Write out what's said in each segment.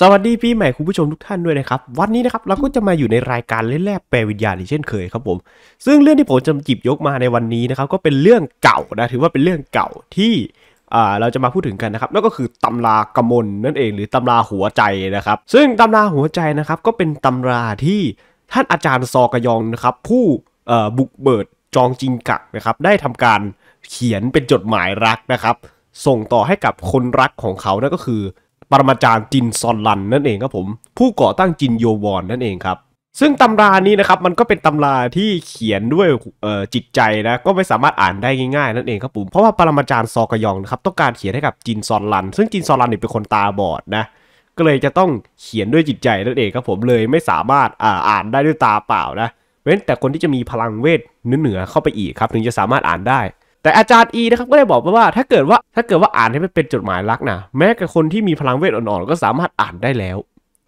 สวัสดีพี่ใหม่คุณผู้ชมทุกท่านด้วยนะครับ วันนี้นะครับเราก็จะมาอยู่ในรายการเล่นแร่แปลวิญญาณอีกเช่นเคยครับผมซึ่งเรื่องที่ผมจะจิบยกมาในวันนี้นะครับ ก็เป็นเรื่องเก่านะถือว่าเป็นเรื่องเก่าที่เราจะมาพูดถึงกันนะครับนั่นก็คือตำรากมล นั่นเอง หรือตำราหัวใจนะครับ ซึ่งตำราหัวใจนะครับก็เป็นตำราที่ท่านอาจารย์ซอกยองนะครับผู้บุกเบิดจองจิงกักนะครับได้ทำการเขียนเป็นจดหมายรักนะครับ ส่งต่อให้กับคนรักของเขานั่นก็คือปรมาจารย์จินซอนลันนั่นเองครับผมผู้ก่อตั้งจินโยวอนนั่นเองครับซึ่งตำรานี้นะครับมันก็เป็นตำราที่เขียนด้วยจิตใจนะก็ไม่สามารถอ่านได้ง่ายๆนั่นเองครับผมเพราะว่าปรมาจารย์ซอกยองนะครับต้องการเขียนให้กับจินซอนลัน ซึ่งจินซอนลันเนี่ยเป็นคนตาบอดนะก็เลยจะต้องเขียนด้วยจิตใจนั่นเองครับผมเลยไม่สามารถอ่าอ่านได้ด้วยตาเปล่านะเว้นแต่คนที่จะมีพลังเวท เหนือเข้าไปอีกครับถึงจะสามารถอ่านได้แต่อาจารย์อีนะครับก็ได้บอกว่า ถ้าเกิดว่าถ้าเกิดว่าอ่านให้มันเป็นจดหมายรักนะแม้กับคนที่มีพลังเวทอ่อนๆ ก็สามารถอ่านได้แล้ว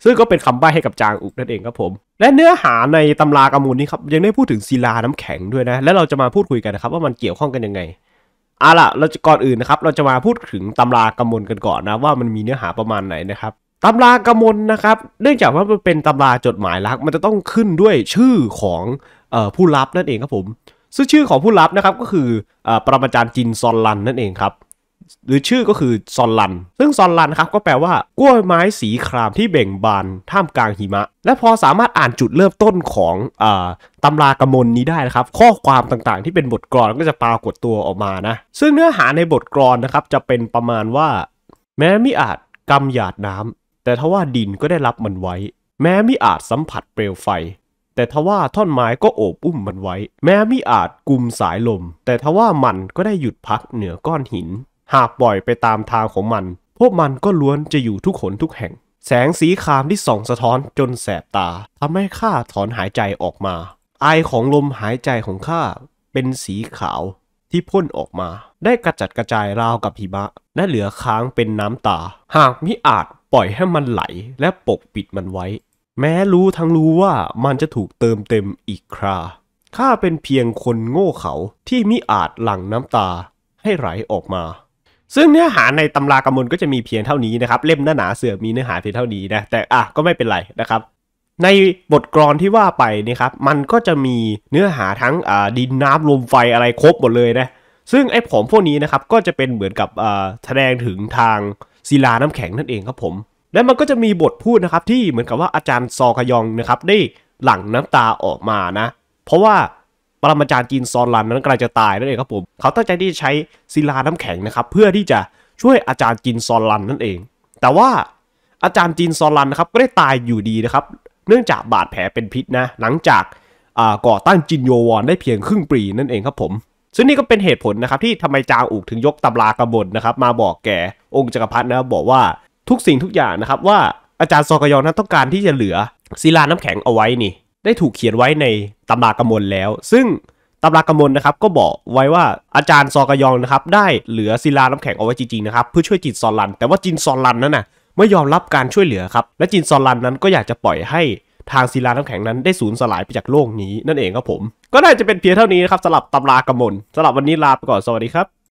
ซึ่งก็เป็นคำใบ้ให้กับจางอุกนั่นเองครับผม และเนื้อหาในตำรากระมูลนี้ครับยังได้พูดถึงศิลาน้ำแข็งด้วยนะ และเราจะมาพูดคุยกันนะครับว่ามันเกี่ยวข้องกันยังไงเอาล่ะเราจะก่อนอื่นนะครับเราจะมาพูดถึงตำรากระมลกันก่อนนะว่ามันมีเนื้อหาประมาณไหนนะครับตำรากระมลนะครับเนื่องจากว่ามันเป็นตำราจดหมายรัก มันจะต้องขึ้นด้วยชื่อของออผู้รับนั่นเองครับผมซึ่งชื่อของผู้รับนะครับก็คือปรมาจารย์จินซอนลันนั่นเองครับหรือชื่อก็คือซอนลัน ซึ่งซอนลันครับก็แปลว่ากล้วยไม้สีครามที่เบ่งบานท่ามกลางหิมะ และพอสามารถอ่านจุดเริ่มต้นของอตำรากมนนี้ได้นะครับข้อความต่างๆที่เป็นบทกรอนก็จะปรากฏตัวออกมานะซึ่งเนื้อหาในบทกรอนนะครับจะเป็นประมาณว่า แม้ไม่อาจกำหยาดน้ำ แต่ทว่าดินก็ได้รับมันไว้ แม้ไม่อาจสัมผัสเปลวไฟแต่ทว่าท่อนไม้ก็โอบอุ้มมันไว้ แม้มิอาจกุมสายลม แต่ทว่ามันก็ได้หยุดพักเหนือก้อนหิน หากปล่อยไปตามทางของมัน พวกมันก็ล้วนจะอยู่ทุกขนทุกแห่ง แสงสีคามที่ส่อง สะท้อนจนแสบตาทำให้ข้าถอนหายใจออกมาไอของลมหายใจของข้าเป็นสีขาวที่พ่นออกมา ได้กระจัดกระจายราวกับหิมะและเหลือค้างเป็นน้ำตา หากมิอาจปล่อยให้มันไหล และปกปิดมันไว้แม้รู้ทั้งรู้ว่ามันจะถูกเติมเต็มอีกครา ข้าเป็นเพียงคนโง่เขา ที่มิอาจหลั่งน้ำตาให้ไหลออกมา ซึ่งเนื้อหาในตำรากำมล ก็จะมีเพียงเท่านี้นะครับ เล่มหน้าหนา เสือมีเนื้อหาเพียงเท่านี้นะแต่อ่ะก็ไม่เป็นไรนะครับ ในบทกรอนที่ว่าไปนะครับ มันก็จะมีเนื้อหาทั้งอ่าดินน้ำลมไฟอะไรครบหมดเลยนะซึ่งไอ้ผอมพวกนี้นะครับก็จะเป็นเหมือนกับอ่าแสดงถึงทางศิลาน้ำแข็งนั่นเองครับผมและมันก็จะมีบทพูดนะครับที่เหมือนกับว่าอาจารย์ซอขยองนะครับได้หลั่งน้ำตาออกมานะเพราะว่าปรมาจารย์จีนซอนลันนั้นกำลังจะตายนั่นเองครับผมเขาตั้งใจที่จะใช้ศิลาน้ำแข็งนะครับเพื่อที่จะช่วยอาจารย์จีนซอนลันนั่นเอง แต่ว่าอาจารย์จีนซอนลันนะครับก็ได้ตายอยู่ดีนะครับเนื่องจากบาดแผลเป็นพิษนะหลังจากก่อตั้งจินโยวอนได้เพียงครึ่งปีนั่นเองครับผมซึ่งนี่ก็เป็นเหตุผลนะครับที่ทำไมจางอูกถึงยกตำรากระบนนะครับมาบอกแก่องค์จักรพรรดินะบอกว่าทุกสิ่งทุกอย่างนะครับว่าอาจารย์ซอกยองนั้นต้องการที่จะเหลือศิลาน้ำแข็งเอาไว้นี่ได้ถูกเขียนไว้ในตำรากระมลแล้ว ซึ่งตำรากระมลนะครับก็บอกไว้ว่า อาจารย์ซอกยองนะครับได้เหลือศิลาน้ำแข็งเอาไว้จริงๆนะครับเพื่อช่วยจินซอนลัน แต่ว่าจินซอนลันนั้นน่ะไม่ยอมรับการช่วยเหลือครับและจินซอนลันนั้นก็อยากจะปล่อยให้ทางศิลาน้ำแข็งนั้นได้สูญสลายไปจากโลกนี้ นั่นเองครับผม ก็น่าจะเป็นเพียงเท่านี้นะครับสำหรับตำรากระมลสำหรับวันนี้ลาไปก่อนสวัสดีครับ